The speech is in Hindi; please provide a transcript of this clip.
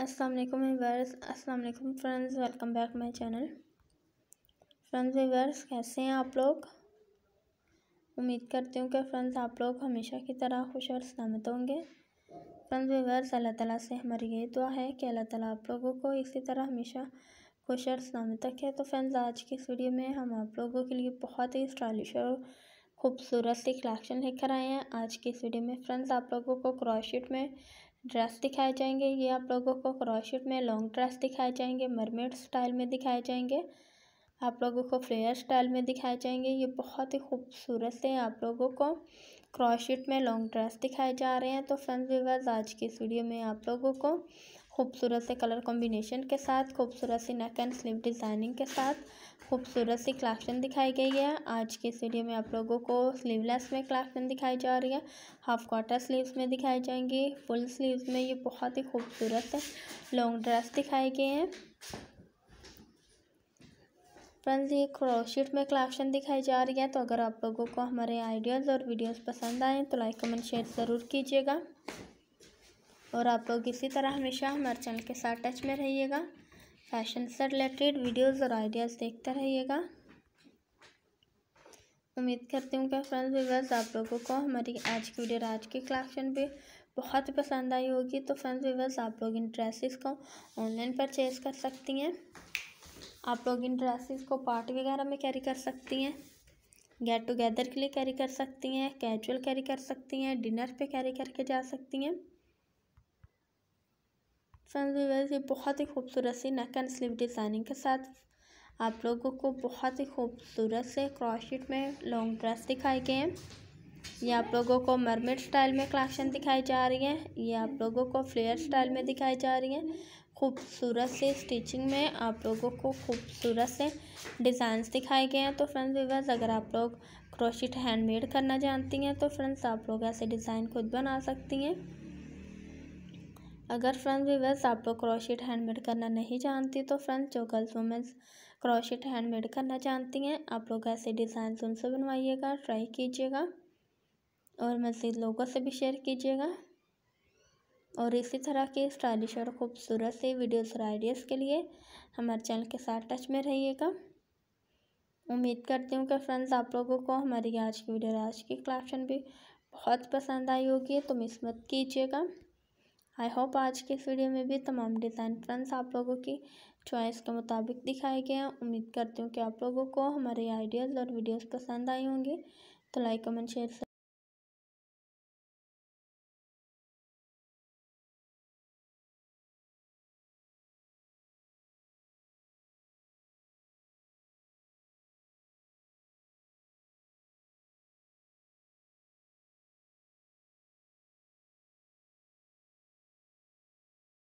अस्सलाम वालेकुम वीवर्स अस्सलाम वालेकुम friends welcome back my channel friends viewers कैसे हैं आप लोग उम्मीद करती हूँ कि फ्रेंड्स आप लोग हमेशा की तरह खुश और सलामत होंगे फ्रेंड्स वीवर्स अल्लाह ताला से हमारी ये दुआ है कि अल्लाह ताला आप लोगों को इसी तरह हमेशा खुश और सलामत रखे तो फ्रेंड्स आज की इस वीडियो में हम आप लोगों के लिए बहुत ही स्टाइलिश और खूबसूरत सी कलेक्शन लेकर आए हैं आज की इस वीडियो में फ्रेंड्स आप लोगों को क्रॉशेट में ड्रेस दिखाए जाएंगे ये आप लोगों को क्रॉशेट में लॉन्ग ड्रेस दिखाए जाएंगे मरमेड स्टाइल में दिखाए जाएंगे आप लोगों को फ्लेयर स्टाइल में दिखाए जाएंगे ये बहुत ही खूबसूरत से आप लोगों को क्रॉशिट में लॉन्ग ड्रेस दिखाए जा रहे हैं तो फ्रेंड्स व्यूवर्स आज की इस वीडियो में आप लोगों को खूबसूरत से कलर कॉम्बिनेशन के साथ खूबसूरत सी नेक एंड स्लीव डिज़ाइनिंग के साथ खूबसूरत सी क्लासन दिखाई गई है आज की इस वीडियो में आप लोगों को स्लीवलेस में क्लासन दिखाई जा रही है हाफ क्वार्टर स्लीव्स में दिखाई जाएंगी फुल स्लीव्स में ये बहुत ही खूबसूरत है लॉन्ग ड्रेस दिखाई गए हैं फ्रेंड्स ये क्रोशिट में क्लाक्शन दिखाई जा रही है तो अगर आप लोगों को हमारे आइडियाज़ और वीडियोस पसंद आएँ तो लाइक कमेंट शेयर ज़रूर कीजिएगा और आप लोग इसी तरह हमेशा हमारे चैनल के साथ टच में रहिएगा फैशन से रिलेटेड वीडियोज़ और आइडियाज़ देखते रहिएगा उम्मीद करती हूँ कि फ्रेंड्स व्यूवर्स आप लोगों को हमारी आज की वीडियो आज की कलेक्शन भी बहुत पसंद आई होगी तो फ्रेंड्स व्यूवर्स आप लोग इन ड्रेसेस को ऑनलाइन परचेज कर सकती हैं आप लोग इन ड्रेसेस को पार्टी वगैरह में कैरी कर सकती हैं गेट टुगेदर के लिए कैरी कर सकती हैं कैजुअल कैरी कर सकती हैं डिनर पे कैरी करके जा सकती हैं फ्रेंड्स वीवर्स ये बहुत ही खूबसूरत सी नेक एंड स्लीव डिज़ाइनिंग के साथ आप लोगों को बहुत ही खूबसूरत से क्रॉशिट में लॉन्ग ड्रेस दिखाए गए हैं ये आप लोगों को मरमेड स्टाइल में कलेक्शन दिखाई जा रही है ये आप लोगों को फ्लेयर स्टाइल में दिखाई जा रही है खूबसूरत से स्टिचिंग में आप लोगों को खूबसूरत से डिज़ाइंस दिखाए गए हैं तो फ्रेंड्स वीवर्स अगर आप लोग क्रोशिट हैंडमेड करना जानती हैं तो फ्रेंड्स आप लोग ऐसे डिज़ाइन खुद बना सकती हैं अगर फ्रेंड्स वीवर्स लोग क्रोशिट हैंडमेड करना नहीं जानती तो फ्रेंड्स जो गर्ल्स वुमेंस क्रोशिट हैंडमेड करना जानती हैं आप लोग ऐसे डिज़ाइन उनसे बनवाइएगा ट्राई कीजिएगा और मज़ीद लोगों से भी शेयर कीजिएगा और इसी तरह के स्टाइलिश और ख़ूबसूरत से वीडियोस और आइडियाज़ के लिए हमारे चैनल के साथ टच में रहिएगा उम्मीद करती हूँ कि फ्रेंड्स आप लोगों को हमारी आज की वीडियो आज की कलेक्शन भी बहुत पसंद आई होगी तो मिस मत कीजिएगा आई होप आज के इस वीडियो में भी तमाम डिज़ाइन फ्रेंड्स आप लोगों की चॉइस के मुताबिक दिखाए गए हैं उम्मीद करती हूँ कि आप लोगों को हमारे आइडियाज़ और वीडियोस पसंद आई होंगे तो लाइक कमेंट शेयर